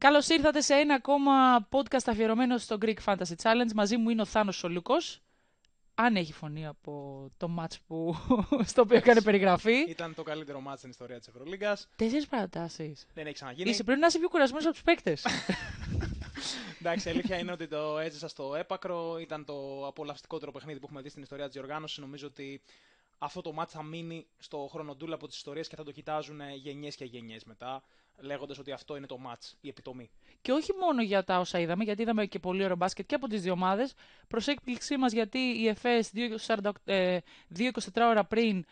Καλώς ήρθατε σε ένα ακόμα podcast αφιερωμένο στο Greek Fantasy Challenge. Μαζί μου είναι ο Θάνος Σολούκο. Αν έχει φωνή από το match που, στο οποίο έκανε περιγραφή. Ήταν το καλύτερο match στην ιστορία της Ευρωλίγκας. Τέσσερις παρατάσεις. Δεν έχει ξαναγίνει. Είσαι πρέπει να είσαι πιο κουρασμένος από τους παίκτες. Εντάξει, αλήθεια είναι ότι το έζησα στο έπακρο. Ήταν το απολαυστικότερο παιχνίδι που έχουμε δει στην ιστορία της διοργάνωσης. Νομίζω ότι αυτό το match θα μείνει στο χρονοτούλα από τι ιστορίε και θα το κοιτάζουν γενιές και γενιές μετά λέγοντας ότι αυτό είναι το match, η επιτομή. Και όχι μόνο για τα όσα είδαμε, γιατί είδαμε και πολύ ωραίο μπάσκετ και από τις δύο ομάδες. Προς έκπληξή μας, γιατί η ΕΦΕΣ 2, 24 ώρα πριν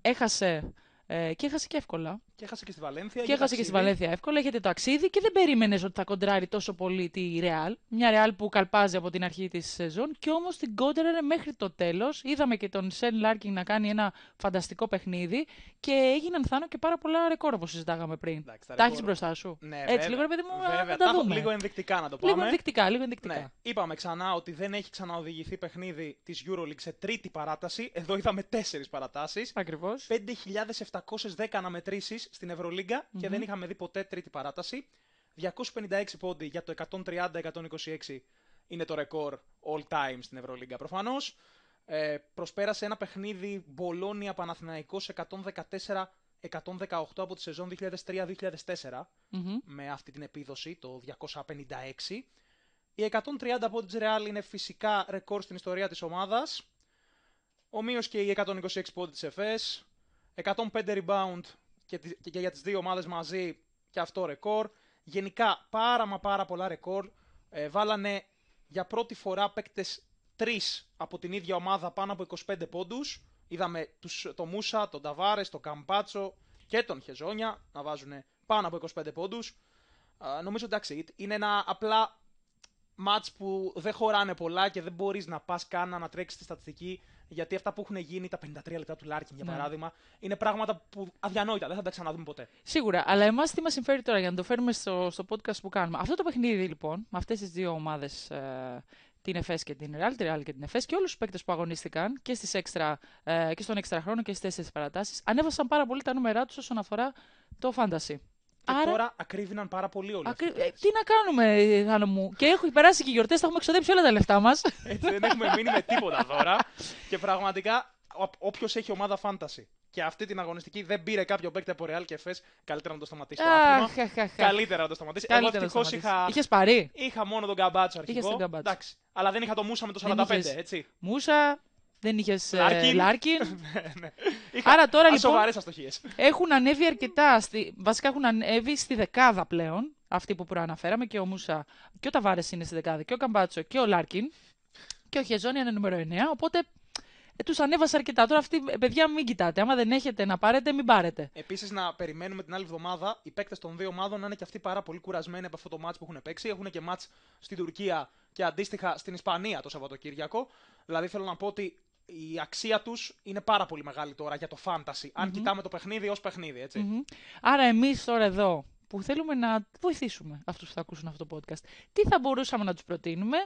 έχασε ε, και έχασε και εύκολα. Και έχασε και στη Βαλένθια. Και έχασε και στη Βαλένθια εύκολα. Έχετε το ταξίδι και δεν περίμενες ότι θα κοντράρει τόσο πολύ τη Ρεάλ. Μια Ρεάλ που καλπάζει από την αρχή της σεζόν και όμως την κόντραρε μέχρι το τέλος. Είδαμε και τον Σεν Λάρκινγκ να κάνει ένα φανταστικό παιχνίδι και έγιναν θάνο και πάρα πολλά ρεκόρ όπως συζητάγαμε πριν. τα έχει μπροστά σου. Ναι, Έτσι, βέβαια, λίγο παιδί μου, τα, δούμε. Λίγο ενδεικτικά να το πούμε. Λίγο ενδεικτικά, λίγο ενδεικτικά. Ναι. Είπαμε ξανά ότι δεν έχει ξαναοδηγηθεί παιχνίδι της Euroleague σε τρίτη παράταση. Εδώ είδαμε τέσσερις παρατάσεις. Ακριβώς. 5.700 710 αναμετρήσεις στην ευρωλιγκα και δεν είχαμε δει ποτέ τρίτη παράταση. 256 πόντι για το 130-126 είναι το ρεκόρ all time στην Ευρωλίγκα προφανώς. Ε, προσπέρασε ένα παιχνίδι Μπολόνια Παναθηναϊκός 114-118 από τη σεζόν 2004 με αυτή την επίδοση το 256. Οι 130 πόντι την Real είναι φυσικά ρεκόρ στην ιστορία της ομάδας. Ομοίως και η 126 πόντι της ΕΦΕΣ. 105 rebound και, και για τις δύο ομάδες μαζί και αυτό ρεκόρ. Γενικά πάρα μα πάρα πολλά ρεκόρ. Ε, βάλανε για πρώτη φορά παίκτες τρεις από την ίδια ομάδα πάνω από 25 πόντους. Είδαμε τους, το Μούσα, τον Ταβάρες, τον Καμπάτσο και τον Χεζόνια να βάζουν πάνω από 25 πόντους. Ε, νομίζω εντάξει, είναι ένα απλά μάτς που δεν χωράνε πολλά και δεν μπορείς να πας καν να ανατρέξεις τη στατιστική γιατί αυτά που έχουν γίνει, τα 53 λεπτά του Λάρκιν για ναι. παράδειγμα, είναι πράγματα που αδιανόητα, δεν θα τα ξαναδούμε ποτέ. Σίγουρα, αλλά εμάς τι μας συμφέρει τώρα για να το φέρουμε στο, στο podcast που κάνουμε. Αυτό το παιχνίδι λοιπόν, με αυτές τις δύο ομάδες, ε, την ΕΦΕΣ και την Real, την Real και την ΕΦΕΣ και όλους τους παίκτες που αγωνίστηκαν και, στις ε, και στον έξτρα χρόνο και στις τέσσερις παρατάσεις, ανέβασαν πάρα πολύ τα νούμερά τους όσον αφορά το φάντασι. Και τώρα ακρίβηναν πάρα πολύ όλοι. Ε, τι να κάνουμε, Γάνο μου. Και έχουν περάσει και γιορτές, θα έχουμε εξοδέψει όλα τα λεφτά μας. Έτσι, δεν έχουμε μείνει με τίποτα τώρα. και πραγματικά, όποιος έχει ομάδα φάνταση και αυτή την αγωνιστική δεν πήρε κάποιο παίκτη από Real και Εφές, καλύτερα να το σταματήσει το άθλημα. Καλύτερα να το σταματήσει. Εγώ ευτυχώ είχα. Είχες πάρει. Είχα μόνο τον Καμπάτσο αρχικό. Αλλά δεν είχα το Μούσα με το 45, έτσι. Μούσα, δεν είχες ε, Λάρκιν. Ναι, ναι. Άρα τώρα λοιπόν. Σοβαρές αστοχίες. Έχουν ανέβει αρκετά. Στη... Βασικά έχουν ανέβει στη δεκάδα πλέον. Αυτή που προαναφέραμε και ο Μούσα και ο Ταβάρες είναι στη δεκάδα και ο Καμπάτσο και ο Λάρκιν. Και ο Χεζόνι είναι νούμερο 9. Οπότε ε, τους ανέβασε αρκετά. Τώρα αυτοί, ε, παιδιά, μην κοιτάτε. Άμα δεν έχετε να πάρετε, μην πάρετε. Επίσης, να περιμένουμε την άλλη εβδομάδα οι παίκτες των δύο ομάδων να είναι και αυτοί πάρα πολύ κουρασμένοι από αυτό το μάτ που έχουν παίξει. Έχουν και μάτ στην Τουρκία και αντίστοιχα στην Ισπανία το Σαββατοκύριακο. Δηλαδή, θέλω να πω ότι η αξία τους είναι πάρα πολύ μεγάλη τώρα για το fantasy, αν κοιτάμε το παιχνίδι ως παιχνίδι, Άρα εμείς τώρα εδώ που θέλουμε να βοηθήσουμε αυτούς που θα ακούσουν αυτό το podcast, τι θα μπορούσαμε να τους προτείνουμε,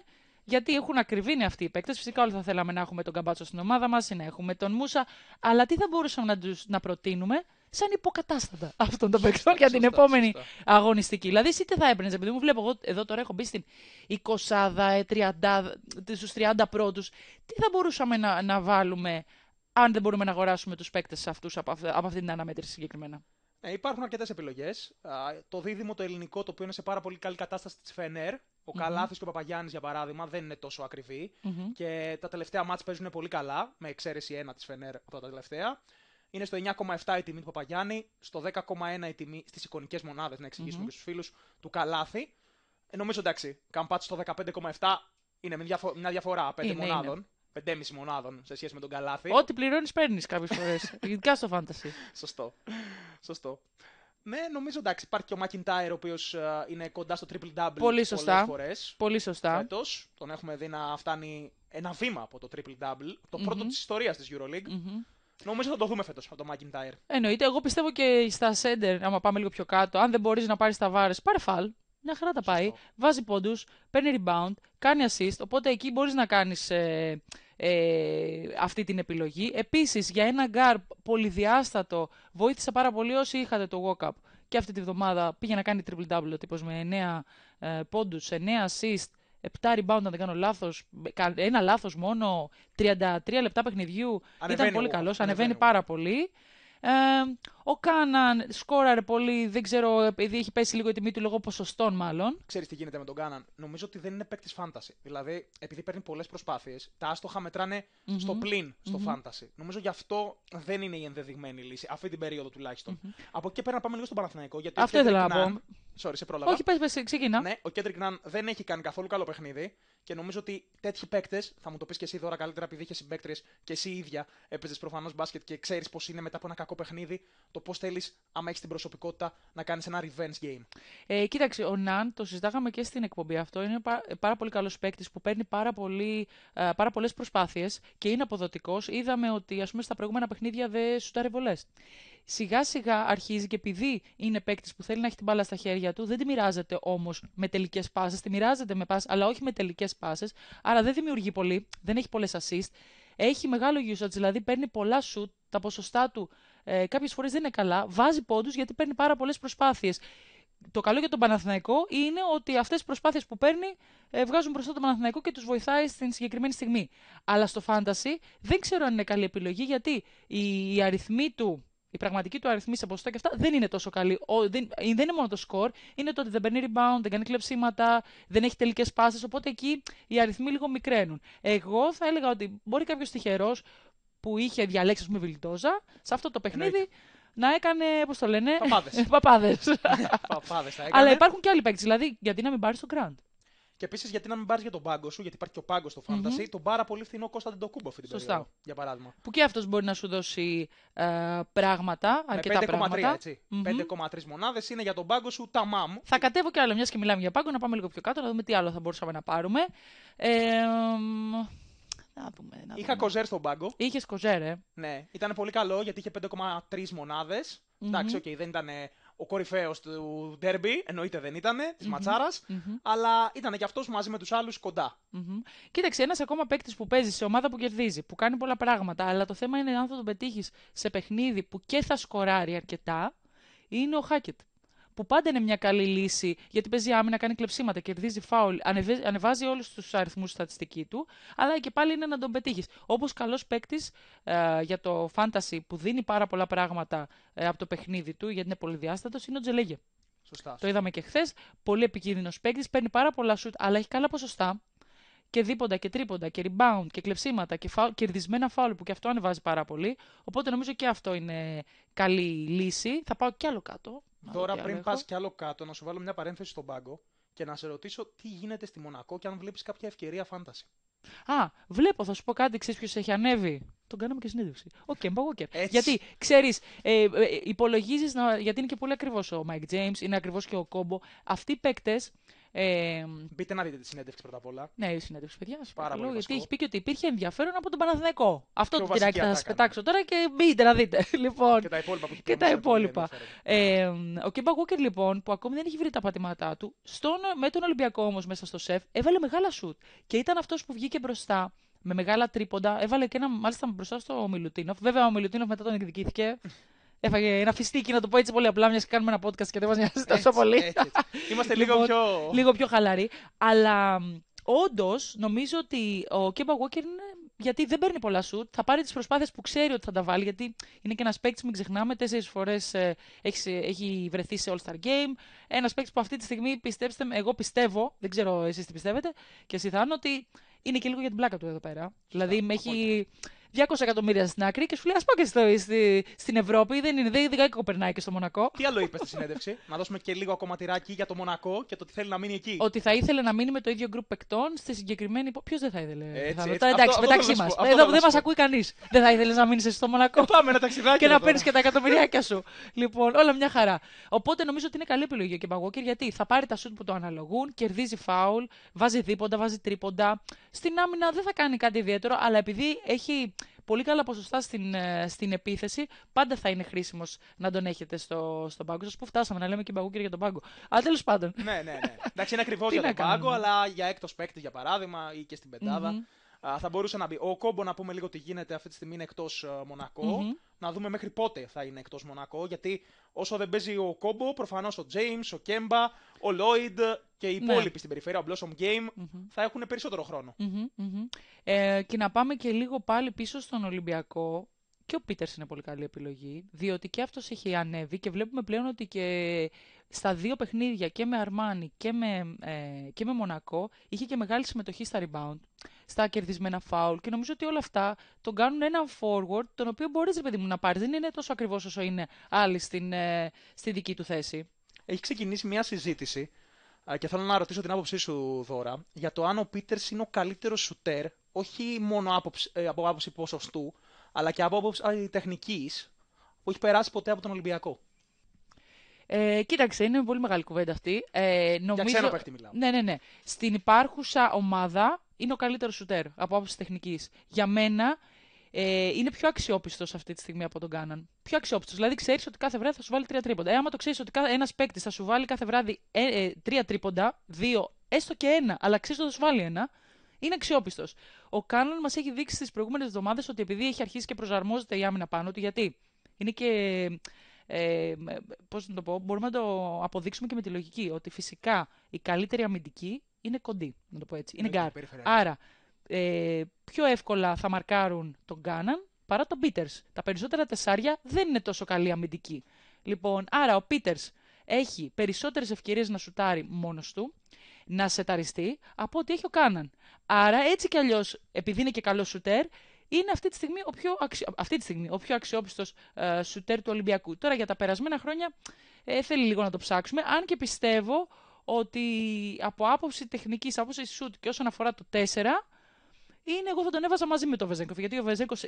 γιατί έχουν ακριβήνει αυτοί οι παίκτες. Φυσικά όλοι θα θέλαμε να έχουμε τον Καμπάτσο στην ομάδα μας ή να έχουμε τον Μούσα, αλλά τι θα μπορούσαμε να, τους, να προτείνουμε σαν υποκατάστατα αυτών των παίκτων για την επόμενη αγωνιστική. Δηλαδή, τι θα έπαιρνες, επειδή μου βλέπω εγώ εδώ τώρα έχω μπει στην 20, 30, στου 30 πρώτους, τι θα μπορούσαμε να, να βάλουμε αν δεν μπορούμε να αγοράσουμε τους παίκτες αυτούς από, από αυτή την αναμέτρηση συγκεκριμένα. Ε, υπάρχουν αρκετές επιλογές. Το δίδυμο το ελληνικό, το οποίο είναι σε πάρα πολύ καλή κατάσταση της Φενέρ. Ο mm-hmm. και ο Παπαγιάννης, για παράδειγμα, δεν είναι ακριβή. ακριβοί. Mm-hmm. Και τα τελευταία μάτς παίζουν πολύ καλά, με εξαίρεση ένα της Φενέρ από τα τελευταία. Είναι στο 9,7 η τιμή του Παπαγιάννη, στο 10,1 η τιμή στις εικονικές μονάδες, να εξηγησουμε mm-hmm. και στου φίλους του Καλάθη. Ε, νομίζω εντάξει, καμπάτσο στο 15,7 είναι μια διαφορά 5 μονάδων. Είναι. 5,5 μονάδων σε σχέση με τον καλάθι. Ό,τι πληρώνεις, παίρνεις κάποιες φορές. Ειδικά στο fantasy. Σωστό. Σωστό. Ναι, νομίζω εντάξει, υπάρχει και ο McIntyre ο οποίος ε, είναι κοντά στο triple double Πολύ σωστά. Πολύ σωστά. Φέτος τον έχουμε δει να φτάνει ένα βήμα από το triple double, το mm-hmm. πρώτο της ιστορίας της Euroleague. Νομίζω θα το δούμε φέτος από το McIntyre. Εννοείται. Εγώ πιστεύω και στα Σέντερ, άμα πάμε λίγο πιο κάτω, αν δεν μπορείς να πάρεις τα βάρες, πάρε φαλ. Μια χαρά τα πάει. Βάζει πόντους, παίρνει rebound, κάνει assist. Οπότε εκεί μπορείς να κάνεις ε, ε, αυτή την επιλογή. Επίσης, για ένα γκάρ πολυδιάστατο, βοήθησα πάρα πολύ όσοι είχατε το walk-up. Και αυτή τη βδομάδα πήγε να κάνει triple-double τύπος με 9 ε, πόντους, 9 assist, 7 rebound, αν δεν κάνω λάθος. Ένα λάθος μόνο. 33 λεπτά παιχνιδιού. ήταν πολύ καλός. Ανεβαίνει πάρα πολύ ο Κάναν σκόραρε πολύ, δεν ξέρω, επειδή έχει πέσει λίγο η τιμή του λόγω ποσοστών μάλλον. Ξέρεις τι γίνεται με τον Κάναν. Νομίζω ότι δεν είναι παίκτης φάνταση. Δηλαδή, επειδή παίρνει πολλές προσπάθειες, τα άστοχα μετράνε στο πλην στο mm φάνταση. Νομίζω γι' αυτό δεν είναι η ενδεδειγμένη λύση, αυτή την περίοδο τουλάχιστον. Mm-hmm. Από εκεί και πέρα να πάμε λίγο στον Παναθηναϊκό. Γιατί αυτό ήθελα να πω. Sorry, σε πρόλαβα. Όχι, πες, ξεκινά. Ναι, ο Κέντρικ Ναν δεν έχει κάνει καθόλου καλό παιχνίδι. Και νομίζω ότι τέτοιοι παίκτες, θα μου το πεις και εσύ Δώρα καλύτερα, επειδή είχες συμπαίκτριες και εσύ ίδια έπαιζες προφανώς μπάσκετ και ξέρεις πώ είναι μετά από ένα κακό παιχνίδι, το πώς θέλεις, άμα έχεις την προσωπικότητα, να κάνεις ένα revenge game. Ε, κοίταξε, ο Ναν, το συζητάγαμε και στην εκπομπή αυτό, είναι πάρα, πολύ καλός παίκτης που παίρνει πάρα, πολύ, πάρα πολλές προσπάθειες και είναι αποδοτικός. Είδαμε ότι ας πούμε, στα προηγούμενα παιχνίδια δεν τα βολές σιγά σιγά αρχίζει και επειδή είναι παίκτης που θέλει να έχει την μπάλα στα χέρια του, δεν τη μοιράζεται όμως με τελικές πάσες. Τη μοιράζεται με πάσες, αλλά όχι με τελικές πάσες. Άρα δεν δημιουργεί πολύ, δεν έχει πολλές assist. Έχει μεγάλο usage, δηλαδή παίρνει πολλά shoot, τα ποσοστά του ε, κάποιες φορές δεν είναι καλά. Βάζει πόντους γιατί παίρνει πάρα πολλές προσπάθειες. Το καλό για τον Παναθηναϊκό είναι ότι αυτές οι προσπάθειες που παίρνει ε, βγάζουν μπροστά τον Παναθηναϊκό και τους βοηθάει στην συγκεκριμένη στιγμή. Αλλά στο fantasy δεν ξέρω αν είναι καλή επιλογή γιατί οι αριθμοί του η πραγματική του αριθμή σε ποσοστά και αυτά δεν είναι τόσο καλή. Ο, ε, δεν, είναι μόνο το σκορ, είναι το ότι δεν παίρνει rebound, δεν κάνει κλεψίματα, δεν έχει τελικές πάσει. Οπότε εκεί οι αριθμοί λίγο μικραίνουν. Εγώ θα έλεγα ότι μπορεί κάποιος τυχερός που είχε διαλέξει πούμε, βιλτόζα σε αυτό το παιχνίδι. Να έκανε, πώς το λένε. Παπάδες. Αλλά υπάρχουν και άλλοι παίκτες. Δηλαδή, γιατί να μην πάρει τον Grand. Και επίσης, γιατί να μην πάρεις για τον πάγκο σου, γιατί υπάρχει και ο πάγκος στο Fantasy, mm τον πάρα πολύ φθηνό Κώστα το αυτή την Σωστά. για παράδειγμα. Που και αυτός μπορεί να σου δώσει ε, πράγματα, αρκετά Με 5,3, ετσι 5,3 μονάδες είναι για τον πάγκο σου τα μάμ. Θα κατέβω κι άλλο, μιας και μιλάμε για πάγκο, να πάμε λίγο πιο κάτω, να δούμε τι άλλο θα μπορούσαμε να πάρουμε. Ε, ε να να δούμε. Είχα κοζέρ στον πάγκο. Είχες κοζέρ, ε. Ναι, ήταν πολύ καλό γιατί είχε 5,3 μονάδε. Εντάξει, okay, δεν ήταν ο κορυφαίος του ντέρμπι, εννοείται δεν ήταν, τη mm ματσαρα αλλά ήταν και αυτός μαζί με τους άλλους Κοίταξε, ένας ακόμα παίκτης που παίζει σε ομάδα που κερδίζει, που κάνει πολλά πράγματα, αλλά το θέμα είναι αν θα τον πετύχεις σε παιχνίδι που και θα σκοράρει αρκετά, είναι ο Χάκετ που πάντα είναι μια καλή λύση, γιατί παίζει άμυνα, κάνει κλεψίματα, κερδίζει φάουλ, ανεβάζει όλους τους αριθμούς στατιστική του, αλλά και πάλι είναι να τον πετύχεις. Όπως καλός παίκτης ε, για το fantasy που δίνει πάρα πολλά πράγματα ε, από το παιχνίδι του, γιατί είναι πολυδιάστατος, είναι ο Τζελέγε. Το είδαμε και χθες. Πολύ επικίνδυνος παίκτης, παίρνει πάρα πολλά σουτ, αλλά έχει καλά ποσοστά και δίποντα και τρίποντα και rebound και κλεψίματα και φαου, κερδισμένα φάουλ που και αυτό ανεβάζει πάρα πολύ. Οπότε νομίζω και αυτό είναι καλή λύση. Θα πάω κι άλλο κάτω. Τώρα πριν πα κι άλλο κάτω, να σου βάλω μια παρένθεση στον πάγκο και να σε ρωτήσω τι γίνεται στη Μονακό και αν βλέπεις κάποια ευκαιρία φάνταση. Α, βλέπω, θα σου πω κάτι, ξέρεις ποιος έχει ανέβει. Τον κάναμε και συνέντευξη. Ο Κέμπα Γιατί, ξέρεις, ε, ε, υπολογίζεις, γιατί είναι και πολύ ακριβώς ο Μάικ James, είναι ακριβώς και ο Κόμπο. Αυτοί οι παίκτες ε, Μπείτε να δείτε τη συνέντευξη πρώτα απ' όλα. Ναι, η συνέντευξη, παιδιά, σας πολύ. Γιατί έχει πει και ότι υπήρχε ενδιαφέρον από τον Παναθηναϊκό. Αυτό το τυράκι θα σας πετάξω τώρα και μπείτε να δείτε. λοιπόν, και τα υπόλοιπα. Που και τα υπόλοιπα. ο Κέμπα Γουόκερ, λοιπόν, που ακόμη δεν έχει βρει τα πατήματά του, στον, με τον Ολυμπιακό όμως μέσα στο σεφ, έβαλε μεγάλα σουτ. Και ήταν αυτός που βγήκε μπροστά με μεγάλα τρίποντα. Έβαλε και ένα μάλιστα μπροστά στο Μιλουτίνοφ. Βέβαια, ο Μιλουτίνοφ μετά τον εκδικήθηκε έφαγε ένα φιστίκι, να το πω έτσι πολύ απλά, μιας και κάνουμε ένα podcast και δεν μας νοιάζει τόσο πολύ. Είμαστε λίγο, λοιπόν, πιο... λίγο πιο χαλαροί. Αλλά όντως νομίζω ότι ο Κέμπα Walker γιατί δεν παίρνει πολλά σουτ. Θα πάρει τις προσπάθειες που ξέρει ότι θα τα βάλει. Γιατί είναι και ένας παίκτης, μην ξεχνάμε, τέσσερις φορές ε, ε, έχει βρεθεί σε All-Star Game. Ένας παίκτης που αυτή τη στιγμή, πιστέψτε με, εγώ πιστεύω, δεν ξέρω εσείς τι πιστεύετε, και εσύ ότι είναι και λίγο για την πλάκα του εδώ πέρα. δηλαδή, με έχει, 200 εκατομμύρια στην άκρη και σου λέει Ας πάω και στη, στη, στην Ευρώπη. Δεν είναι, και κοπερνάει και στο Μονακό. Τι άλλο είπες στη συνέντευξη, Να δώσουμε και λίγο τυράκι για το Μονακό και το ότι θέλει να μείνει εκεί. Ότι θα ήθελε να μείνει με το ίδιο γκρουπ παικτών στη συγκεκριμένη. Ποιος δεν θα ήθελε. Εντάξει, μεταξύ μα. Δεν μα ακούει κανείς. Δεν θα ήθελες να μείνεις στο Μονακό. Ε, πάμε να ταξιδάκι. Και να παίρνεις και τα εκατομμυριάκια σου. Λοιπόν, όλα μια χαρά. Οπότε νομίζω ότι είναι καλή επιλογή και Μπαγκόκερ γιατί θα πάρει τα σουτ που το αναλογούν, κερδίζει φάουλ, βάζει δίποντα, βάζει τρίποντα. Στην άμυνα δεν θα κάνει κάτι ιδιαίτερο, αλλά επειδή έχει πολύ καλά ποσοστά στην, ε, στην επίθεση, πάντα θα είναι χρήσιμος να τον έχετε στο, στον πάγκο σας. Πού φτάσαμε να λέμε και μπαγκούκερ για τον πάγκο. Αλλά τέλος πάντων. ναι, ναι, ναι. Εντάξει, είναι ακριβώς για τον πάγκο, αλλά για έκτος παίκτη για παράδειγμα ή και στην πενταδα θα μπορούσε να μπει. Ο Κόμπο, να πούμε λίγο τι γίνεται αυτή τη στιγμή, είναι εκτός ε, να δούμε μέχρι πότε θα είναι εκτός Μονακό. Γιατί όσο δεν παίζει ο Κόμπο, προφανώς ο James, ο Κέμπα, ο Λόιντ και οι ναι. υπόλοιποι ναι. στην περιφέρεια, ο Blossom Game, θα έχουν περισσότερο Ε, και να πάμε και λίγο πάλι πίσω στον Ολυμπιακό και ο Πίτερ είναι πολύ καλή επιλογή, διότι και αυτός έχει ανέβει και βλέπουμε πλέον ότι και στα δύο παιχνίδια και με Αρμάνι και με, ε, και με Μονακό είχε και μεγάλη συμμετοχή στα rebound, στα κερδισμένα foul και νομίζω ότι όλα αυτά τον κάνουν έναν forward τον οποίο μπορείς παιδί μου να πάρεις. Δεν είναι τόσο ακριβώς όσο είναι άλλοι στην, ε, στη δική του θέση. Έχει ξεκινήσει μια συζήτηση ε, και θέλω να ρωτήσω την άποψή σου, Δώρα, για το αν ο Πίτερ είναι ο καλύτερος σουτέρ, όχι μόνο άποψη, από άποψη ποσοστού, αλλά και από άποψη τεχνικής που έχει περάσει ποτέ από τον Ολυμπιακό. Ε, κοίταξε, είναι πολύ μεγάλη κουβέντα αυτή. Ε, νομίζω... Για ξένο παίχτη μιλάμε. Ναι, ναι, ναι. Στην υπάρχουσα ομάδα είναι ο καλύτερος σουτέρ από άποψη τεχνικής. Για μένα ε, είναι πιο αξιόπιστος αυτή τη στιγμή από τον Κάναν. Πιο αξιόπιστος. Δηλαδή, ξέρεις ότι κάθε βράδυ θα σου βάλει τρία τρίποντα. Ε, άμα το ξέρεις ότι ένας παίκτης θα σου βάλει κάθε βράδυ ε, ε, τρία τρίποντα, δύο, έστω και ένα, αλλά ξέρεις ότι θα σου βάλει ένα, είναι αξιόπιστος. Ο Κάνον μας έχει δείξει στις προηγούμενες εβδομάδες ότι επειδή έχει αρχίσει και προσαρμόζεται η άμυνα πάνω του, γιατί είναι και. Ε, Πώς να το πω, μπορούμε να το αποδείξουμε και με τη λογική ότι φυσικά η καλύτερη αμυντική είναι κοντή. Να το πω έτσι. Είναι γκάρ. Ναι, άρα ε, πιο εύκολα θα μαρκάρουν τον Κάναν παρά τον Πίτερ. Τα περισσότερα τεσσάρια δεν είναι τόσο καλή αμυντική. Λοιπόν, άρα ο Πίτερ έχει περισσότερες ευκαιρίες να σουτάρει μόνος του να σεταριστεί από ό,τι έχει ο Κάναν. Άρα έτσι κι αλλιώς, επειδή είναι και καλός σουτέρ, είναι αυτή τη στιγμή ο πιο, πιο αξιόπιστος ε, σουτέρ του Ολυμπιακού. Τώρα για τα περασμένα χρόνια ε, θέλει λίγο να το ψάξουμε, αν και πιστεύω ότι από άποψη τεχνικής, άποψη σουτ και όσον αφορά το 4, είναι εγώ θα τον έβαζα μαζί με τον Βεζέγκοφ. Γιατί ο Βεζέγκοφ,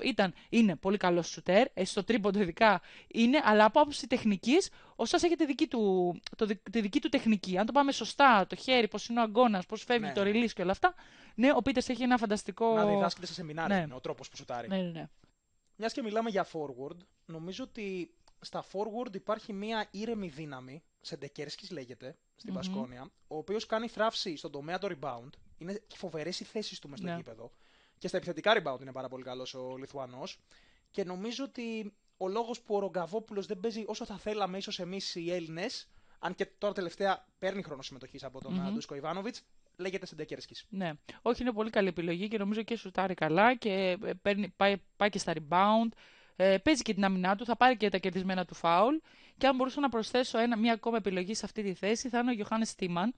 ε, ήταν, είναι πολύ καλός σουτέρ, ε, στο τρίποντο ειδικά είναι, αλλά από άποψη τεχνικής, ο Σάς έχει τη δική, του, το, τη δική του τεχνική. Αν το πάμε σωστά, το χέρι, πώς είναι ο αγκώνα, πώς φεύγει ναι. το ρελί και όλα αυτά. Ναι, ο Πίτερ έχει ένα φανταστικό. Να διδάσκεται σε σεμινάρια, ναι. ο τρόπος που σουτάρει. Ναι, ναι, ναι. Μιας και μιλάμε για forward, νομίζω ότι στα forward υπάρχει μια ήρεμη δύναμη Σεντεκέρσκης λέγεται, στην mm-hmm. Πασκόνια, ο οποίος κάνει θράψη στον τομέα το rebound. Είναι φοβερές οι θέσεις του μες στο yeah. Ναι. Και στα επιθετικά rebound είναι πάρα πολύ καλός ο Λιθουανός. Και νομίζω ότι ο λόγος που ο ρογκαβόπουλος δεν παίζει όσο θα θέλαμε ίσως εμείς οι Έλληνες, αν και τώρα τελευταία παίρνει χρόνο συμμετοχής από τον mm-hmm. Ντούσκο Ιβάνοβιτ, λέγεται Σεντεκέρσκης. Ναι. Όχι, είναι πολύ καλή επιλογή και νομίζω και σουτάρει καλά και ε, παίρνει, πάει, πάει και στα rebound. Ε, παίζει και την αμυνά του, θα πάρει και τα κερδισμένα του φάουλ. Και αν μπορούσα να προσθέσω ένα, μια ακόμα επιλογή σε αυτή τη θέση, θα είναι ο Γιωάννη Τίμαν.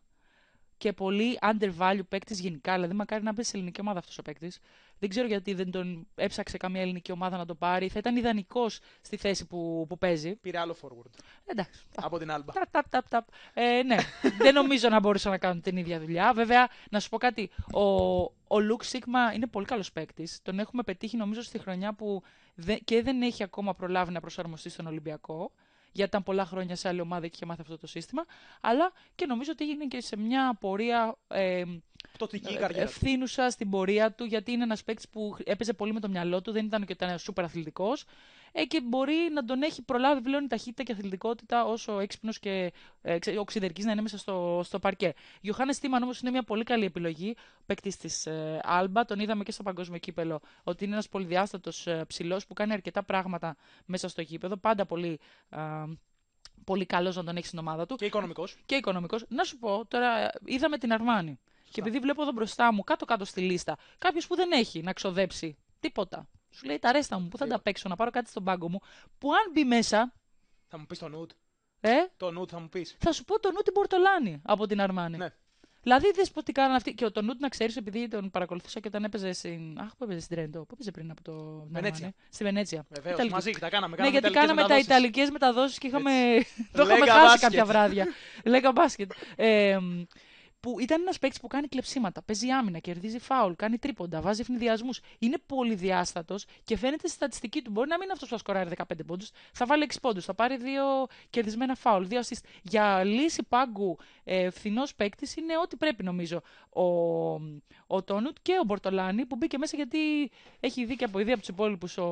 Και πολύ undervalue παίκτη γενικά. Δηλαδή, μακάρι να μπει σε ελληνική ομάδα αυτός ο παίκτης. Δεν ξέρω γιατί δεν τον έψαξε καμία ελληνική ομάδα να τον πάρει. Θα ήταν ιδανικός στη θέση που, που παίζει. Πήρε άλλο forward. Εντάξει. Από την άλμπα. Ταπ, ταπ, ταπ, ε, ναι, δεν νομίζω να μπορούσαν να κάνουν την ίδια δουλειά. Βέβαια, να σου πω κάτι. Ο, ο Λουκ Σίγμα είναι πολύ καλός παίκτης. Τον έχουμε πετύχει νομίζω στη χρονιά που και δεν έχει ακόμα προλάβει να προσαρμοστεί στον Ολυμπιακό γιατί ήταν πολλά χρόνια σε άλλη ομάδα και είχε μάθει αυτό το σύστημα, αλλά και νομίζω ότι έγινε και σε μια πορεία ε, ευθύνουσα στην πορεία του, γιατί είναι ένας παίκτης που έπαιζε πολύ με το μυαλό του, δεν ήταν και ήταν σούπερ αθλητικός ε, και μπορεί να τον έχει προλάβει πλέον ταχύτητα και αθλητικότητα όσο έξυπνος και ε, οξυδερκή να είναι μέσα στο, στο παρκέ. Γιωχάνες Τίμαν όμως είναι μια πολύ καλή επιλογή. Παίκτης της ε, Άλμπα, τον είδαμε και στο παγκόσμιο κύπελο ότι είναι ένας πολυδιάστατος ε, ψηλός που κάνει αρκετά πράγματα μέσα στο γήπεδο. Πάντα πολύ. Ε, πολύ καλός να τον έχει στην ομάδα του. Και οικονομικός. Και οικονομικός. Να σου πω, τώρα ε, είδαμε την Αρμάνη. Και επειδή βλέπω εδώ μπροστά μου, κάτω-κάτω στη λίστα, κάποιος που δεν έχει να ξοδέψει τίποτα σου λέει τα ρέστα μου, πού θα ε. τα παίξω, να πάρω κάτι στον πάγκο μου, που αν μπει μέσα. Θα μου πεις το νουτ. Ε? Το νουτ θα μου πεις. Θα σου πω το νουτ την Πορτολάνη από την Αρμάνη. Ναι. Δηλαδή δες πω τι κάνανε αυτοί. Και το νουτ να ξέρεις, επειδή τον παρακολουθούσα και όταν έπαιζε στην. Αχ, πού έπαιζε στην Τρέντο, πού έπαιζε πριν από το. Βενέτσια. στη Βενέτσια. Βεβαίως, μαζί τα κάναμε. Ναι, γιατί κάναμε τα Ιταλικές μεταδόσεις και είχαμε. το είχαμε χάσει κάποια βράδια. Λέγα μπάσκετ. Ε, που ήταν ένας παίκτης που κάνει κλεψίματα, παίζει άμυνα, κερδίζει φάουλ, κάνει τρίποντα, βάζει ευνηδιασμούς. Είναι πολύ πολυδιάστατος και φαίνεται στη στατιστική του. Μπορεί να μην είναι αυτός που θα σκοράρει 15 πόντους, θα βάλει 6 πόντους, θα πάρει δύο κερδισμένα φάουλ, δύο assist. Για λύση πάγκου ε, φθηνός παίκτης είναι ό,τι πρέπει νομίζω ο, ο Τόνουτ και ο Μπορτολάνη που μπήκε μέσα γιατί έχει δει και από ιδέα από τους υπόλοιπους ο,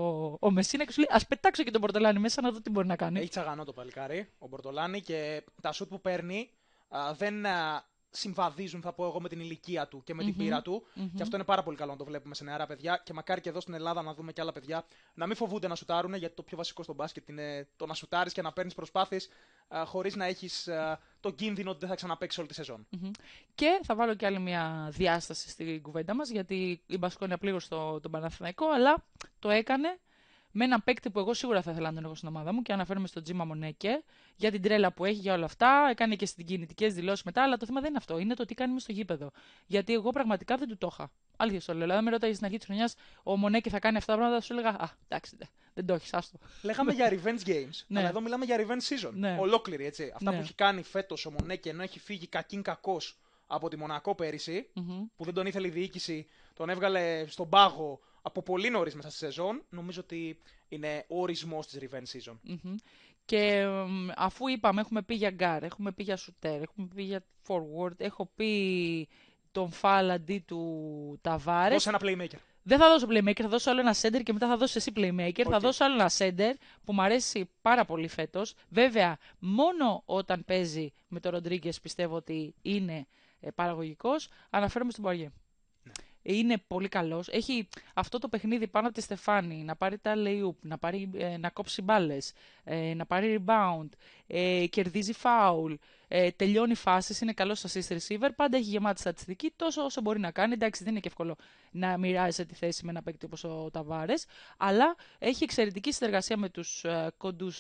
ο Μεσίνα και σου λέει Ας πετάξω και τον Μπορτολάνη μέσα να δω τι μπορεί να κάνει. Έχει τσαγανό το παλικάρι ο Μπορτολάνη και τα σουτ που παίρνει. δεν συμβαδίζουν, θα πω εγώ, με την ηλικία του και με mm-hmm. την πείρα του. Mm-hmm. Και αυτό είναι πάρα πολύ καλό να το βλέπουμε σε νεαρά παιδιά. Και μακάρι και εδώ στην Ελλάδα να δούμε και άλλα παιδιά να μην φοβούνται να σουτάρουν, γιατί το πιο βασικό στο μπάσκετ είναι το να σουτάρεις και να παίρνεις προσπάθειες χωρίς να έχεις το κίνδυνο ότι δεν θα ξαναπέξει όλη τη σεζον Και θα βάλω και άλλη μια διάσταση στην κουβέντα μας, γιατί η Μπασκόνια πλήρωσε το, τον Παναθηναϊκό, αλλά το έκανε με έναν παίκτη που εγώ σίγουρα θα ήθελα να τον έχω στην ομάδα μου και αναφέρομαι στο Τζίμα Μονέκε για την τρέλα που έχει για όλα αυτά. Έκανε και στην κινητικέ δηλώσεις μετά, αλλά το θέμα δεν είναι αυτό. Είναι το τι κάνουμε στο γήπεδο. Γιατί εγώ πραγματικά δεν του το είχα. Αλήθεια στο λέω. Δηλαδή, με ρώταγες στην αρχή της χρονιάς, ο Μονέκε θα κάνει αυτά τα πράγματα, σου έλεγα Α, εντάξει, δεν το έχεις, άστο. Λέγαμε για revenge games. Ναι. Αλλά εδώ μιλάμε για revenge season. Ναι. Ολόκληρη έτσι. Αυτά ναι. που έχει κάνει φέτος ο Μονέκε ενώ έχει φύγει κακήν κακός από τη Μονακό που δεν τον ήθελε η διοίκηση, τον έβγαλε στον πάγο από πολύ νωρίς μέσα στη σεζόν, νομίζω ότι είναι ο ορισμός της revenge season. Mm-hmm. Και αφού είπαμε, έχουμε πει για γκάρ, έχουμε πει για σουτέρ, έχουμε πει για forward, έχω πει τον Φαλ αντί του Ταβάρες. Δώσε ένα playmaker. Δεν θα δώσω playmaker, θα δώσω άλλο ένα center και μετά θα δώσω εσύ playmaker. Okay. Θα δώσω άλλο ένα center που μου αρέσει πάρα πολύ φέτος. Βέβαια, μόνο όταν παίζει με τον Ροντρίγκες πιστεύω ότι είναι ε, παραγωγικός. Αναφέρομαι στον Πουαριέ είναι πολύ καλός. Έχει αυτό το παιχνίδι πάνω από τη Στεφάνη, να πάρει τα layup, να, πάρει, ε, να κόψει μπάλες, ε, να πάρει rebound, ε, κερδίζει foul, τελειώνει φάσεις, είναι καλός assist receiver. Πάντα έχει γεμάτη στατιστική τόσο όσο μπορεί να κάνει. Εντάξει, δεν είναι και εύκολο να μοιράζεται τη θέση με ένα παίκτη όπως ο Ταβάρες, αλλά έχει εξαιρετική συνεργασία με τους κοντού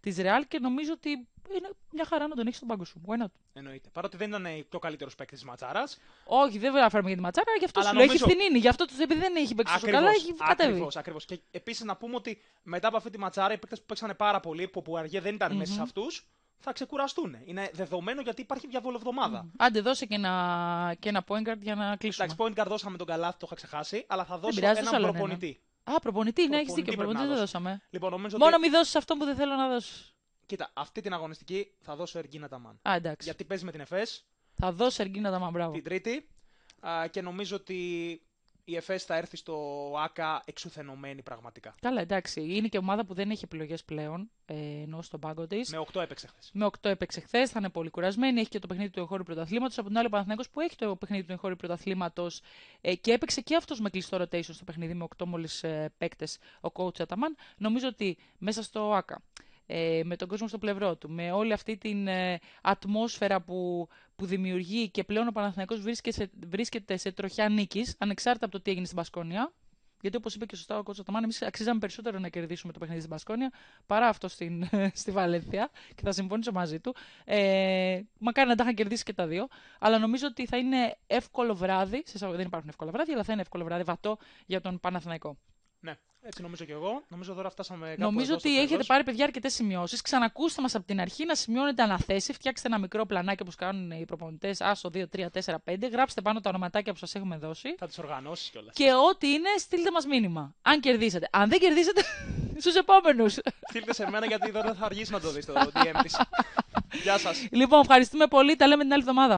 τη Real και νομίζω ότι είναι μια χαρά να τον έχεις στον πάγκο σου. Why not? Εννοείται. Παρότι δεν ήταν το καλύτερος παίκτης της ματσάρας. Όχι, δεν φέρουμε για τη ματσάρα, γι' αυτό Αλλά σου λέω νομίζω... την Γι' αυτό τους επειδή δεν έχει παίξει τόσο καλά, έχει κατέβει. Ακριβώς, ακριβώς. Και επίσης να πούμε ότι μετά από αυτή τη ματσάρα οι παίκτες που παίξανε πάρα πολύ, που, που αργέ δεν ήταν mm-hmm. μέσα σε αυτούς, θα ξεκουραστούν. Είναι δεδομένο γιατί υπάρχει διαβολοβδομάδα. Mm. Άντε, δώσε και ένα, και ένα point guard για να κλείσουμε. Εντάξει, point guard δώσαμε τον καλάθι, το είχα ξεχάσει, αλλά θα δώσω πειράζει, έναν προπονητή. Α, προπονητή, ναι, έχεις δίκιο. Προπονητή δεν δώσαμε. Λοιπόν, Μόνο ότι... δώσεις αυτό που δεν θέλω να δώσεις. Κοίτα, αυτή την αγωνιστική θα δώσω Εργίνα Ταμάν. Α, εντάξει. Γιατί παίζει με την Εφές. Θα δώσω Εργίνα Ταμάν, μπράβο. Την Τρίτη. Α, και νομίζω ότι η Εφές θα έρθει στο ΑΚΑ εξουθενωμένη πραγματικά. Καλά, εντάξει. Είναι και ομάδα που δεν έχει επιλογές πλέον, ε, ενώ στον πάγκο της. Με 8 έπαιξε χθες. Με 8 έπαιξε χθες, θα είναι πολύ κουρασμένη. Έχει και το παιχνίδι του εγχώριου πρωταθλήματος. Από την άλλη, ο Παναθηναϊκός που έχει το παιχνίδι του εγχώριου πρωταθλήματος ε, και έπαιξε και αυτός με κλειστό rotation στο παιχνίδι με 8 μόλις ε, παίκτες ο coach Αταμάν. Νομίζω ότι μέσα στο ΑΚΑ ε, με τον κόσμο στο πλευρό του, με όλη αυτή την ε, ατμόσφαιρα που, που δημιουργεί και πλέον ο Παναθηναϊκός βρίσκεται, βρίσκεται σε τροχιά νίκης, ανεξάρτητα από το τι έγινε στην Πασκόνια, γιατί όπως είπε και σωστά ο Κότσο Ταμάν, εμείς αξίζαμε περισσότερο να κερδίσουμε το παιχνίδι στην Πασκόνια παρά αυτό στην, στη Βαλένθια και θα συμφωνήσω μαζί του. Ε, μακάρι να τα είχαν κερδίσει και τα δύο. Αλλά νομίζω ότι θα είναι εύκολο βράδυ. δεν υπάρχουν εύκολα βράδυ, αλλά θα είναι εύκολο βράδυ βατό για τον Παναθηναϊκό. Ναι, έτσι νομίζω και εγώ. Νομίζω τώρα φτάσαμε κάπου Νομίζω ότι έχετε πάρει παιδιά αρκετές σημειώσεις. Ξανακούστε μας από την αρχή να σημειώνετε αναθέσεις. Φτιάξτε ένα μικρό πλανάκι όπως κάνουν οι προπονητές. Άσο 2, 3, 4, 5. Γράψτε πάνω τα ονοματάκια που σας έχουμε δώσει. Θα τις οργανώσεις κιόλας. Και ό,τι είναι, στείλτε μας μήνυμα. Αν κερδίσετε. Αν δεν κερδίσετε, στους επόμενους. Στείλτε σε μένα γιατί δεν θα αργήσει να το δεις το DM Γεια σας. Λοιπόν, ευχαριστούμε πολύ. Τα λέμε την άλλη εβδομάδα.